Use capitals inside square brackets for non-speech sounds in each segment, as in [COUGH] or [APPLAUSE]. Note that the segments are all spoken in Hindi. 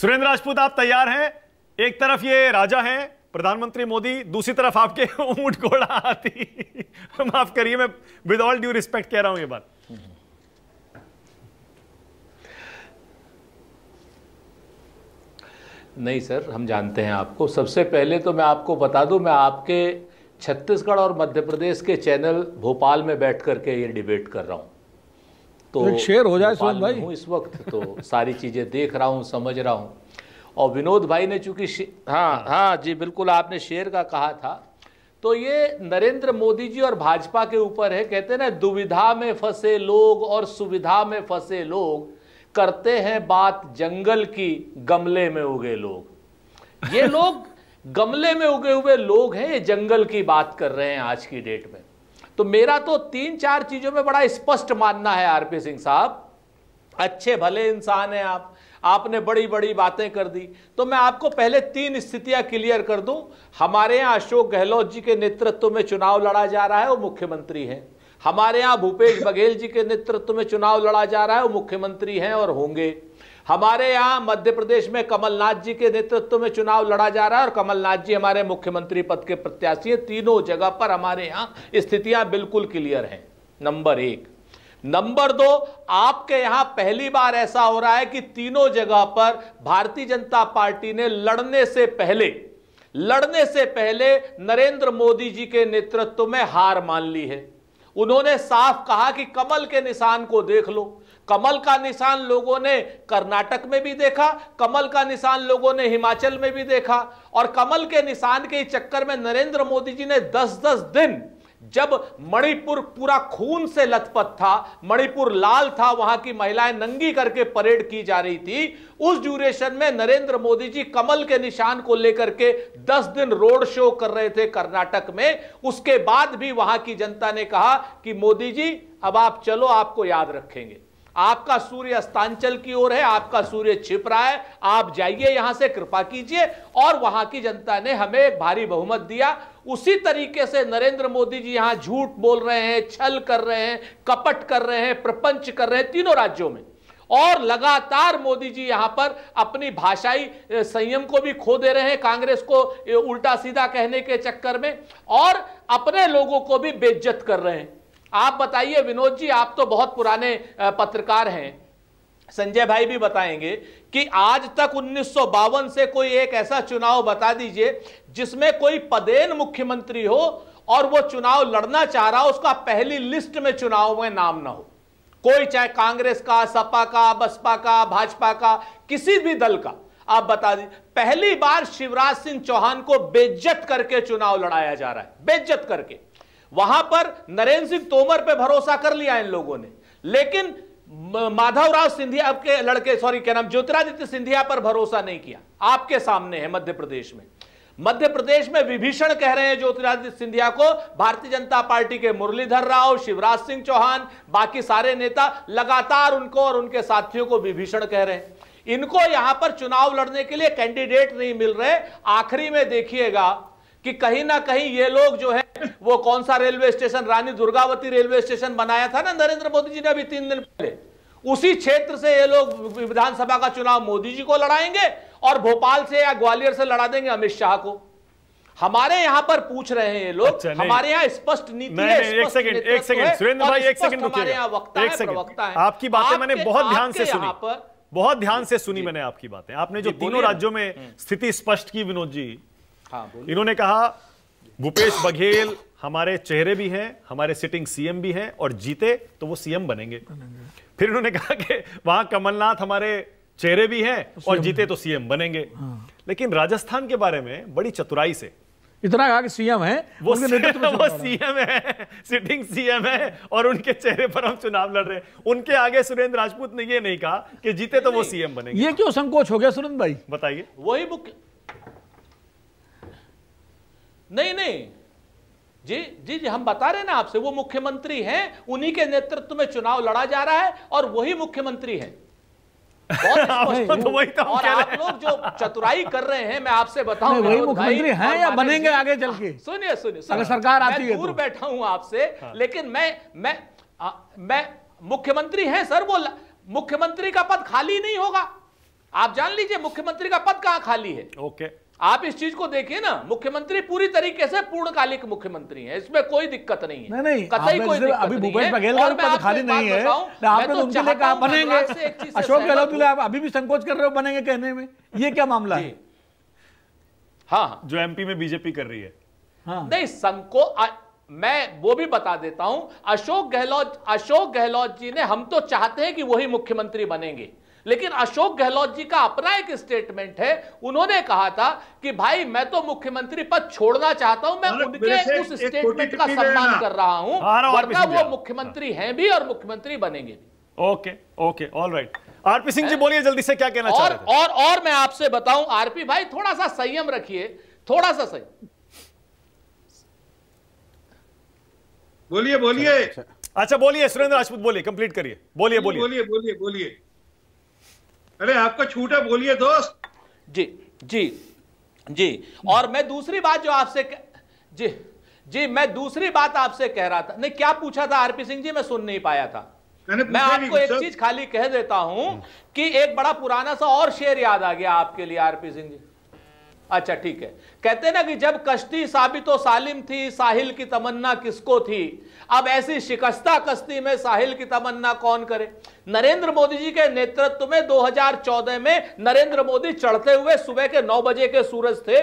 सुरेंद्र राजपूत आप तैयार हैं एक तरफ ये राजा हैं प्रधानमंत्री मोदी दूसरी तरफ आपके [LAUGHS] ऊंट घोड़ा आती [LAUGHS] माफ करिए मैं विद ऑल ड्यू रिस्पेक्ट कह रहा हूं ये बात नहीं सर हम जानते हैं आपको सबसे पहले तो मैं आपको बता दूं मैं आपके छत्तीसगढ़ और मध्य प्रदेश के चैनल भोपाल में बैठ करके ये डिबेट कर रहा हूं तो शेयर हो जाए भाई हूँ इस वक्त तो सारी चीज़ें देख रहा हूँ समझ रहा हूँ और विनोद भाई ने चूंकि हाँ हाँ जी बिल्कुल आपने शेयर का कहा था तो ये नरेंद्र मोदी जी और भाजपा के ऊपर है कहते हैं ना दुविधा में फंसे लोग और सुविधा में फंसे लोग करते हैं बात जंगल की गमले में उगे लोग ये लोग गमले में उगे हुए लोग हैं ये जंगल की बात कर रहे हैं आज की डेट में तो मेरा तो तीन चार चीजों में बड़ा स्पष्ट मानना है आरपी सिंह साहब अच्छे भले इंसान हैं आप आपने बड़ी बड़ी बातें कर दी तो मैं आपको पहले तीन स्थितियां क्लियर कर दूं हमारे यहाँ अशोक गहलोत जी के नेतृत्व में चुनाव लड़ा जा रहा है वो मुख्यमंत्री हैं हमारे यहाँ भूपेश बघेल जी के नेतृत्व में चुनाव लड़ा जा रहा है वो मुख्यमंत्री हैं और होंगे हमारे यहाँ मध्य प्रदेश में कमलनाथ जी के नेतृत्व में चुनाव लड़ा जा रहा है और कमलनाथ जी हमारे मुख्यमंत्री पद के प्रत्याशी हैं तीनों जगह पर हमारे यहाँ स्थितियां बिल्कुल क्लियर हैं नंबर एक नंबर दो आपके यहां पहली बार ऐसा हो रहा है कि तीनों जगह पर भारतीय जनता पार्टी ने लड़ने से पहले लड़ने से पहले नरेंद्र मोदी जी के नेतृत्व में हार मान ली है उन्होंने साफ कहा कि कमल के निशान को देख लो कमल का निशान लोगों ने कर्नाटक में भी देखा कमल का निशान लोगों ने हिमाचल में भी देखा और कमल के निशान के चक्कर में नरेंद्र मोदी जी ने 10-10 दिन जब मणिपुर पूरा खून से लथपथ था मणिपुर लाल था वहां की महिलाएं नंगी करके परेड की जा रही थी उस ड्यूरेशन में नरेंद्र मोदी जी कमल के निशान को लेकर के 10 दिन रोड शो कर रहे थे कर्नाटक में उसके बाद भी वहां की जनता ने कहा कि मोदी जी अब आप चलो आपको याद रखेंगे आपका सूर्य अस्तांचल की ओर है आपका सूर्य छिप रहा है आप जाइए यहां से कृपा कीजिए और वहां की जनता ने हमें एक भारी बहुमत दिया उसी तरीके से नरेंद्र मोदी जी यहां झूठ बोल रहे हैं छल कर रहे हैं कपट कर रहे हैं प्रपंच कर रहे हैं तीनों राज्यों में और लगातार मोदी जी यहां पर अपनी भाषाई संयम को भी खो दे रहे हैं कांग्रेस को उल्टा सीधा कहने के चक्कर में और अपने लोगों को भी बेज्जत कर रहे हैं आप बताइए विनोद जी आप तो बहुत पुराने पत्रकार हैं संजय भाई भी बताएंगे कि आज तक उन्नीस से कोई एक ऐसा चुनाव बता दीजिए जिसमें कोई पदेन मुख्यमंत्री हो और वो चुनाव लड़ना चाह रहा हो उसका पहली लिस्ट में चुनाव में नाम ना हो कोई चाहे कांग्रेस का सपा का बसपा का भाजपा का किसी भी दल का आप बता दीजिए पहली बार शिवराज सिंह चौहान को बेज्जत करके चुनाव लड़ाया जा रहा है बेज्जत करके वहां पर नरेंद्र सिंह तोमर पे भरोसा कर लिया इन लोगों ने लेकिन माधवराव सिंधिया के लड़के सॉरी क्या नाम ज्योतिरादित्य सिंधिया पर भरोसा नहीं किया आपके सामने है मध्य प्रदेश में मध्य प्रदेश में विभीषण कह रहे हैं ज्योतिरादित्य सिंधिया को भारतीय जनता पार्टी के मुरलीधर राव शिवराज सिंह चौहान बाकी सारे नेता लगातार उनको और उनके साथियों को विभीषण कह रहे हैं इनको यहां पर चुनाव लड़ने के लिए कैंडिडेट नहीं मिल रहे आखिरी में देखिएगा कि कहीं ना कहीं ये लोग जो है वो कौन सा railway station Rani Durgavati railway station बनाया था ना नरेंद्र मोदी जी ने अभी तीन दिन पहले उसी क्षेत्र से ये लोग विधानसभा का चुनाव मोदी जी को लड़ाएंगे और भोपाल से या ग्वालियर से लड़ा देंगे अमित शाह को हमारे यहाँ पर पूछ रहे हैं लोग अच्छा, हमारे यहाँ स्पष्ट नीति है एक सेकंड एक सेकंड सुरेंद्र भाई एक सेकंड हमारे यहाँ वक्ता एक है आपकी बातें मैंने बहुत ध्यान से सुनी बहुत ध्यान से सुनी मैंने आपकी बातें आपने जो तीनों राज्यों में हम्म। स्थिति स्पष्ट की विनोद जी हाँ, इन्होंने कहा भूपेश बघेल हमारे चेहरे भी हैं हमारे सिटिंग सीएम भी हैं और जीते तो वो सीएम बनेंगे फिर उन्होंने कहा कि वहां कमलनाथ हमारे चेहरे भी हैं और जीते तो सीएम बनेंगे हाँ। लेकिन राजस्थान के बारे में बड़ी चतुराई से इतना कहा कि सीएम है वो सीएम है सिटिंग सीएम है और उनके चेहरे पर हम चुनाव लड़ रहे हैं उनके आगे सुरेंद्र राजपूत ने ये नहीं कहा कि जीते तो वो सीएम बनेंगे ये क्यों संकोच हो गया सुरेंद्र भाई बताइए वही मुख्य नहीं नहीं जी जी जी हम बता रहे ना आपसे वो मुख्यमंत्री हैं उन्हीं के नेतृत्व में चुनाव लड़ा जा रहा है और वही मुख्यमंत्री हैं [LAUGHS] तो वही तो और आप लोग जो चतुराई कर रहे हैं मैं आपसे बताऊं वही मुख्यमंत्री हैं या बनेंगे आगे चल के हाँ, सुनिए सुनिए अगर सरकार आती है दूर तो। बैठा हूं आपसे हाँ। लेकिन मैं मैं मैं मुख्यमंत्री हैं सर वो मुख्यमंत्री का पद खाली नहीं होगा आप जान लीजिए मुख्यमंत्री का पद कहां खाली है ओके आप इस चीज को देखिए ना मुख्यमंत्री पूरी तरीके से पूर्णकालिक मुख्यमंत्री हैं इसमें कोई दिक्कत नहीं है नहीं नहीं कोई दिक्कत अभी भूपेश बघेल का खाली नहीं है आपने तो, तो उनके लिए कहा बनेंगे अशोक गहलोत आप अभी भी संकोच कर रहे हो बनेंगे कहने में ये क्या मामला है हाँ, हाँ जो एमपी में बीजेपी कर रही है हाँ। नहीं संको मैं वो भी बता देता हूं अशोक गहलोत अशोक गहलोत जी ने हम तो चाहते हैं कि वही मुख्यमंत्री बनेंगे लेकिन अशोक गहलोत जी का अपना एक स्टेटमेंट है उन्होंने कहा था कि भाई मैं तो मुख्यमंत्री पद छोड़ना चाहता हूं मैं उनके उस स्टेटमेंट का सम्मान कर रहा हूं वरना वो मुख्यमंत्री हैं भी और मुख्यमंत्री बनेंगे भी okay okay all right RP Singh ji बोलिए जल्दी से क्या कहना और, चाह और और मैं आपसे बताऊं आरपी भाई थोड़ा सा संयम रखिए थोड़ा सा संयम बोलिए बोलिए अच्छा, अच्छा बोलिए सुरेंद्र राजपूत बोलिए कंप्लीट करिए बोलिए बोलिए बोलिए बोलिए बोलिए अरे आपको छूट है बोलिए दोस्त जी जी जी और मैं दूसरी बात जो आपसे क... जी जी मैं दूसरी बात आपसे कह रहा था नहीं क्या पूछा था आरपी सिंह जी मैं सुन नहीं पाया था मैं आपको एक चीज खाली कह देता हूं कि एक बड़ा पुराना सा और शेर याद आ गया आपके लिए आरपी सिंह जी अच्छा ठीक है कहते ना कि जब कश्ती साबित सालिम थी साहिल की तमन्ना किसको थी अब ऐसी शिकस्ता कश्ती में साहिल की तमन्ना कौन करे नरेंद्र मोदी जी के नेतृत्व में 2014 में नरेंद्र मोदी चढ़ते हुए सुबह के 9 बजे के सूरज थे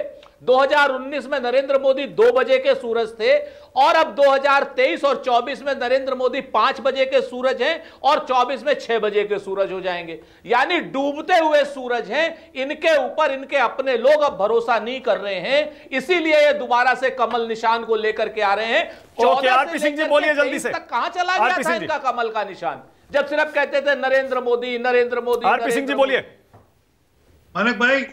2019 में नरेंद्र मोदी 2 बजे के सूरज थे और अब 2023 और 24 में नरेंद्र मोदी 5 बजे के सूरज हैं और 24 में 6 बजे के सूरज हो जाएंगे यानी डूबते हुए सूरज हैं इनके ऊपर इनके अपने लोग अब भरोसा नहीं कर रहे हैं हैं इसीलिए ये दोबारा से कमल निशान को लेकर के आ रहे हैं चौदह सिंह जी बोलिए जल्दी से कहां चला गया था इनका कमल का निशान जब सिर्फ कहते थे नरेंद्र मोदी नरेंद्र मोदी आरपी सिंह जी बोलिए मानक भाई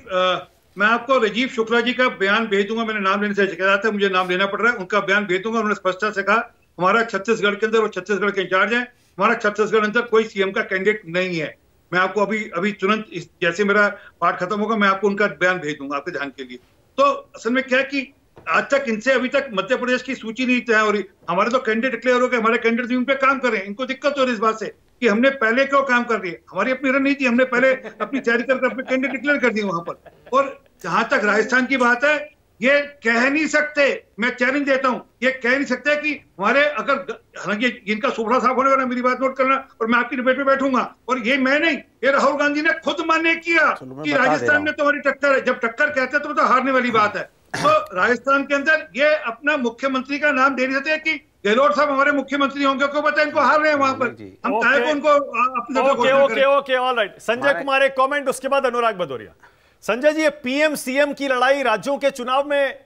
मैं आपको राजीव शुक्ला जी का बयान भेज दूंगा मैंने नाम लेने से शिकायत है मुझे नाम लेना पड़ रहा है उनका बयान भेज दूंगा उन्होंने स्पष्टता से कहा हमारा छत्तीसगढ़ के अंदर और छत्तीसगढ़ के इंचार्ज है हमारा छत्तीसगढ़ अंदर कोई सीएम का कैंडिडेट नहीं है मैं आपको अभी अभी तुरंत जैसे मेरा पाठ खत्म होगा मैं आपको उनका बयान भेज दूंगा आपके ध्यान के लिए तो असल में क्या है कि आज तक इनसे अभी तक मध्य प्रदेश की सूची नहीं तय हो रही हमारे तो कैंडिडेट डिक्लेयर हो गए हमारे कैंडिडेट भी उन पर काम कर रहे हैं इनको दिक्कत हो रही इस बात से कि हमने पहले क्यों काम कर दिया हमारी अपनी रणनीति हमने पहले अपनी तैयारी करके अपने कैंडिडेट डिक्लेयर कर दिए वहां पर और जहां तक राजस्थान की बात है ये कह नहीं सकते मैं चैलेंज देता हूं ये कह नहीं सकते कि हमारे अगर हालांकि इनका सुभरा साफ होने वाला मेरी बात नोट करना और मैं आपकी डिबेट में बैठूंगा और ये मैं नहीं ये राहुल गांधी ने खुद मान्य किया कि राजस्थान में तुम्हारी टक्कर है जब टक्कर कहते तो, तो हारने वाली बात है हाँ। तो राजस्थान के अंदर ये अपना मुख्यमंत्री का नाम दे नहीं सकते कि गहलोत साहब हमारे मुख्यमंत्री होंगे क्यों पता इनको हार रहे हैं वहां पर हम चाहे तो उनको ओके ओके संजय कुमार एक कमेंट उसके बाद अनुराग भदौरिया संजय जी पीएम सीएम की लड़ाई राज्यों के चुनाव में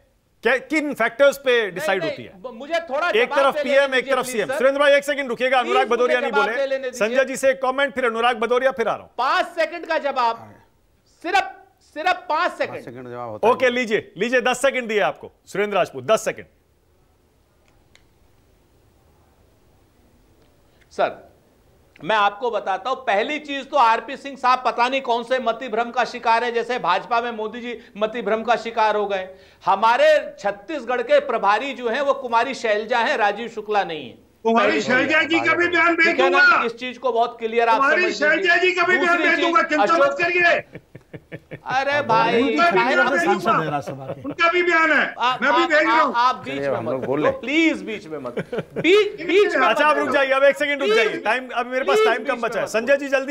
किन फैक्टर्स पे डिसाइड होती है मुझे थोड़ा एक तरफ पीएम एक तरफ सीएम सुरेंद्र भाई एक सेकंड रुकेगा अनुराग भदौरिया नहीं बोले संजय जी से कमेंट फिर अनुराग भदौरिया फिर आ रहा हूं पांच सेकंड का जवाब हाँ। सिर्फ सिर्फ पांच सेकंड सेकंड जवाब ओके लीजिए लीजिए दस सेकंड दिए आपको सुरेंद्र राजपूत दस सेकंड सर मैं आपको बताता हूं पहली चीज तो आरपी सिंह साहब पता नहीं कौन से मति भ्रम का शिकार है जैसे भाजपा में मोदी जी मति भ्रम का शिकार हो गए हमारे छत्तीसगढ़ के प्रभारी जो हैं वो कुमारी शैलजा हैं राजीव शुक्ला नहीं है कुमारी शैलजा जी का भी बयान भेज दूंगा इस चीज को बहुत क्लियर आप कुमारी शैलजा जी का भी बयान भेज दूंगा चिंता मत करिए अरे भाई उनका भी बयान है मैं भी देख रहा आप बीच में मत [LAUGHS] बोले प्लीज बीच में मत बीच बीच में अच्छा आप रुक जाइए अब एक सेकंड रुक जाइए टाइम अभी मेरे पास टाइम कम बचा है संजय जी जल्दी